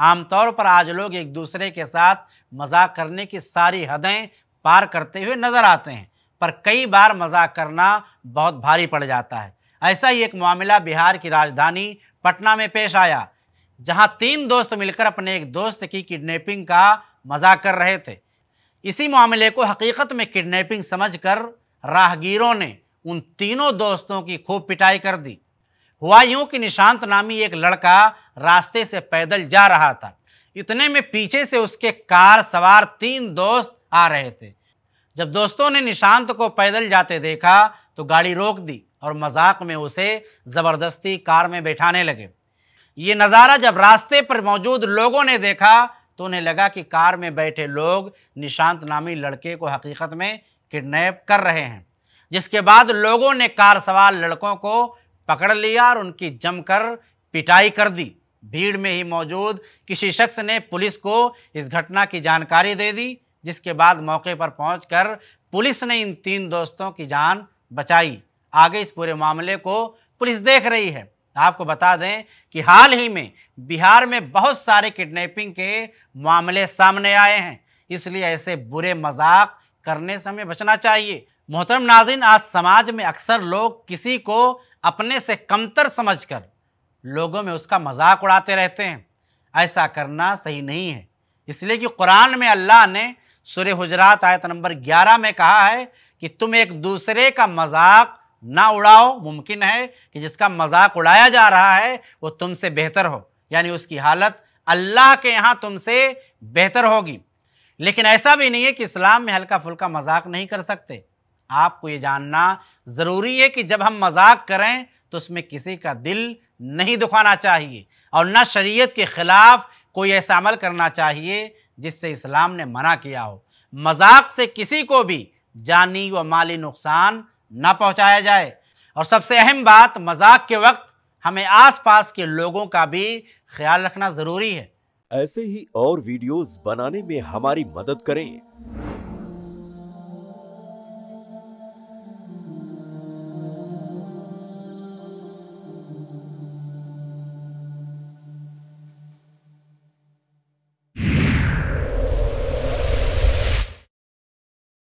आमतौर पर आज लोग एक दूसरे के साथ मजाक करने की सारी हदें पार करते हुए नजर आते हैं पर कई बार मजाक करना बहुत भारी पड़ जाता है ऐसा ही एक मामला बिहार की राजधानी पटना में पेश आया जहां तीन दोस्त मिलकर अपने एक दोस्त की किडनैपिंग का मजाक कर रहे थे इसी मामले को हकीकत में किडनैपिंग समझकर राहगीरों ने उन तीनों दोस्तों की खूब पिटाई कर दी हुआ यूं कि निशांत नामी एक लड़का रास्ते से पैदल जा रहा था इतने में पीछे से उसके कार सवार तीन दोस्त आ रहे थे जब दोस्तों ने निशांत को पैदल जाते देखा तो गाड़ी रोक दी और मजाक में उसे ज़बरदस्ती कार में बैठाने लगे ये नज़ारा जब रास्ते पर मौजूद लोगों ने देखा तो उन्हें लगा कि कार में बैठे लोग निशांत नामी लड़के को हकीकत में किडनैप कर रहे हैं जिसके बाद लोगों ने कार सवार लड़कों को पकड़ लिया और उनकी जमकर पिटाई कर दी भीड़ में ही मौजूद किसी शख्स ने पुलिस को इस घटना की जानकारी दे दी जिसके बाद मौके पर पहुंचकर पुलिस ने इन तीन दोस्तों की जान बचाई आगे इस पूरे मामले को पुलिस देख रही है आपको बता दें कि हाल ही में बिहार में बहुत सारे किडनैपिंग के मामले सामने आए हैं इसलिए ऐसे बुरे मजाक करने से हमें बचना चाहिए मोहतरम नाजिन आज समाज में अक्सर लोग किसी को अपने से कमतर समझकर लोगों में उसका मजाक उड़ाते रहते हैं ऐसा करना सही नहीं है इसलिए कि कुरान में अल्लाह ने सुर हजरात आयत नंबर 11 में कहा है कि तुम एक दूसरे का मजाक ना उड़ाओ मुमकिन है कि जिसका मजाक उड़ाया जा रहा है वो तुमसे बेहतर हो यानी उसकी हालत अल्लाह के यहाँ तुमसे बेहतर होगी लेकिन ऐसा भी नहीं है कि इस्लाम में हल्का फुल्का मजाक नहीं कर सकते आपको ये जानना ज़रूरी है कि जब हम मजाक करें तो उसमें किसी का दिल नहीं दुखाना चाहिए और न शरीयत के ख़िलाफ़ कोई ऐसा अमल करना चाहिए जिससे इस्लाम ने मना किया हो मजाक से किसी को भी जानी व माली नुकसान ना पहुंचाया जाए और सबसे अहम बात मजाक के वक्त हमें आसपास के लोगों का भी ख्याल रखना ज़रूरी है ऐसे ही और वीडियोस बनाने में हमारी मदद करें